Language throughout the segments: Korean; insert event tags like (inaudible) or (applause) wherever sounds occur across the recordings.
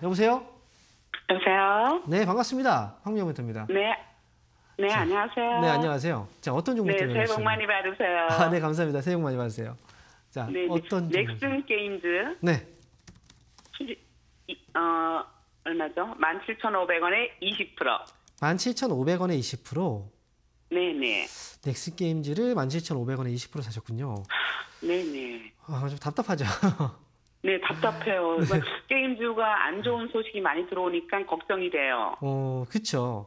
여보세요? 여보세요? 네, 반갑습니다. 황미영멘터입니다. 네. 네, 자, 안녕하세요. 네, 안녕하세요. 자, 어떤 종목 네, 새해 복 많이 받으세요. 아, 네, 감사합니다. 새해 복 많이 받으세요. 자, 네, 어떤 넥슨 게임즈. 네. 어, 얼마죠? 17,500원에 20%. 17,500원에 20%. 네, 네. 넥슨 게임즈를 17,500원에 20% 사셨군요. 네, 네. 아, 좀 답답하죠. (laughs) 네, 답답해요. 네. (laughs) 게임주가 안 좋은 소식이 많이 들어오니까 걱정이 돼요. 어, 그쵸.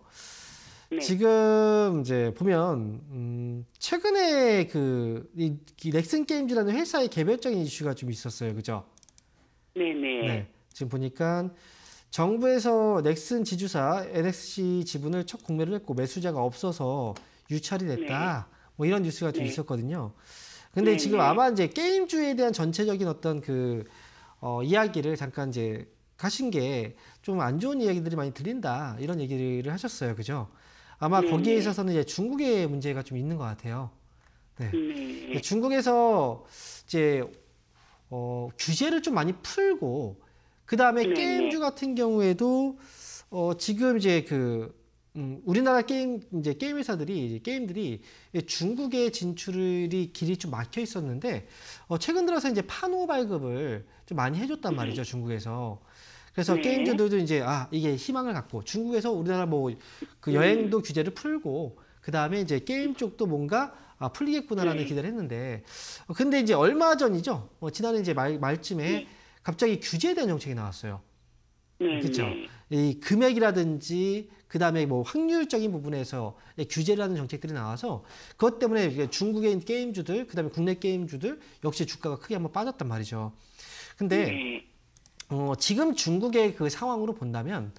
네. 지금 이제 보면, 음, 최근에 그, 이, 이 넥슨 게임즈라는 회사의 개별적인 이슈가 좀 있었어요. 그죠? 네네. 네. 네. 지금 보니까 정부에서 넥슨 지주사 NXC 지분을 첫 공매를 했고 매수자가 없어서 유찰이 됐다. 네. 뭐 이런 뉴스가 좀 네. 있었거든요. 근데 네, 지금 네. 아마 이제 게임주에 대한 전체적인 어떤 그 어, 이야기를 잠깐 이제 하신 게 좀 안 좋은 이야기들이 많이 들린다 이런 얘기를 하셨어요, 그죠? 아마 네, 거기에 네. 있어서는 이제 중국의 문제가 좀 있는 것 같아요. 네. 네. 중국에서 이제 어, 규제를 좀 많이 풀고 그 다음에 네, 게임주 같은 경우에도 어, 지금 이제 그 음, 우리나라 게임 이제 게임 회사들이 이제 게임들이 중국의 진출이 길이 좀 막혀 있었는데 어, 최근 들어서 이제 판호 발급을 좀 많이 해줬단 말이죠 중국에서. 그래서 네. 게임들도 이제 아 이게 희망을 갖고 중국에서 우리나라 뭐그 네. 여행도 네. 규제를 풀고 그 다음에 이제 게임 쪽도 뭔가 아 풀리겠구나라는 네. 기대를 했는데 어, 근데 이제 얼마 전이죠 어, 지난해 이제 말 말쯤에 네. 갑자기 규제에 대한 정책이 나왔어요. 그렇죠. 이 금액이라든지 그 다음에 뭐 확률적인 부분에서 규제라는 정책들이 나와서 그것 때문에 중국의 게임주들 그 다음에 국내 게임주들 역시 주가가 크게 한번 빠졌단 말이죠. 근데 음. 어, 지금 중국의 그 상황으로 본다면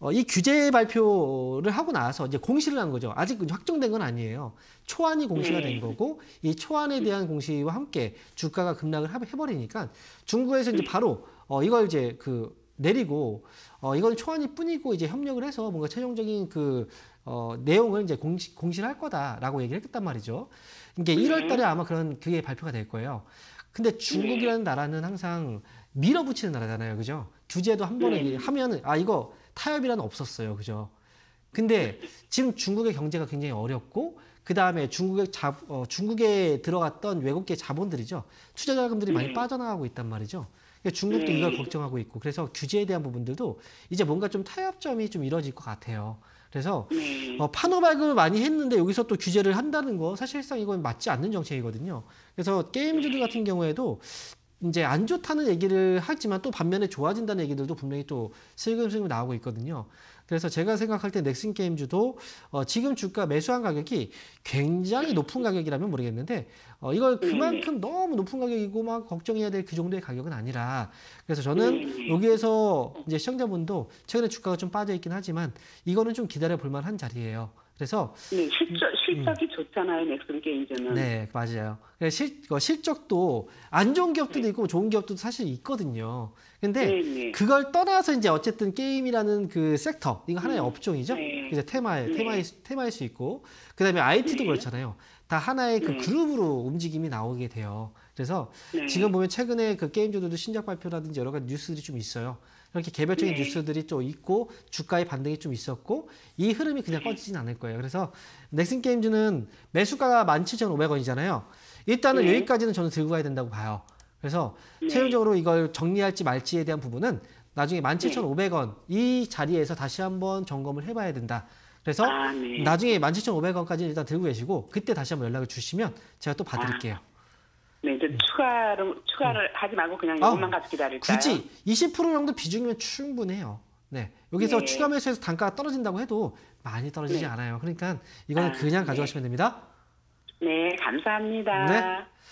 어, 이 규제 발표를 하고 나서 이제 공시를 한 거죠. 아직 확정된 건 아니에요. 초안이 공시가 된 음. 거고 이 초안에 대한 공시와 함께 주가가 급락을 해버리니까 중국에서 이제 음. 바로 어, 이걸 이제 그 내리고 어, 이건 초안이 뿐이고 이제 협력을 해서 뭔가 최종적인 그 어, 내용을 이제 공시, 공시를 할 거다라고 얘기를 했단 말이죠. 이게 1월 달에 아마 그런 그게 발표가 될 거예요. 근데 네. 중국이라는 나라는 항상 밀어붙이는 나라잖아요. 그죠? 규제도 한 번에 네. 하면은 아 이거 타협이란 없었어요. 그죠? 근데 지금 중국의 경제가 굉장히 어렵고 그 다음에 중국의 자, 어, 중국에 들어갔던 외국계 자본들이죠. 투자 자금들이 많이 빠져나가고 있단 말이죠. 그러니까 중국도 이걸 네. 걱정하고 있고 그래서 규제에 대한 부분들도 이제 뭔가 좀 타협점이 좀 이뤄질 것 같아요. 그래서 네. 어, 판호발급을 많이 했는데 여기서 또 규제를 한다는 거 사실상 이건 맞지 않는 정책이거든요. 그래서 게임주들 같은 경우에도 이제 안 좋다는 얘기를 하지만 또 반면에 좋아진다는 얘기들도 분명히 또 슬금슬금 나오고 있거든요. 그래서 제가 생각할 때 넥슨 게임즈도 어, 지금 주가 매수한 가격이 굉장히 높은 가격이라면 모르겠는데 어, 이걸 그만큼 너무 높은 가격이고 막 걱정해야 될 그 정도의 가격은 아니라 그래서 저는 여기에서 이제 시청자분도 최근에 주가가 좀 빠져 있긴 하지만 이거는 좀 기다려 볼 만한 자리예요. 그래서 네, 실적 음, 실적이 음. 좋잖아요. 넥슨 게임즈는. 네, 맞아요. 그러니까 실 어, 실적도 안 좋은 기업도 네. 있고 좋은 기업도 사실 있거든요. 근데 네, 네, 그걸 떠나서 이제 어쨌든 게임이라는 그 섹터 이거 하나의 음, 업종이죠. 네. 이제 테마에 네. 테마일 테마일 수 있고 그다음에 IT도 그렇잖아요. 다 하나의 그 음. 그룹으로 움직임이 나오게 돼요. 그래서 네. 지금 보면 최근에 그 게임주들도 신작 발표라든지 여러 가지 뉴스들이 좀 있어요. 이렇게 개별적인 네. 뉴스들이 좀 있고 주가의 반등이 좀 있었고 이 흐름이 그냥 네. 꺼지진 않을 거예요. 그래서 넥슨 게임즈는 매수가가 17,500원이잖아요. 일단은 여기까지는 저는 들고 가야 된다고 봐요. 그래서 최종적으로 이걸 정리할지 말지에 대한 부분은 나중에 17,500원 이 자리에서 다시 한번 점검을 해봐야 된다. 그래서 아, 네. 나중에 17,500원까지 일단 들고 계시고 그때 다시 한번 연락을 주시면 제가 또 봐드릴게요. 아. 네, 이 음. 추가를 추가를 음. 하지 말고 그냥 이것만 어. 아, 가지고 기다릴까요? 굳이 20% 정도 비중이면 충분해요. 네, 여기서 네. 추가 매수해서 단가가 떨어진다고 해도 많이 떨어지지 네. 않아요. 그러니까 이거는 아, 그냥 네. 가져가시면 됩니다. 네, 감사합니다. 네.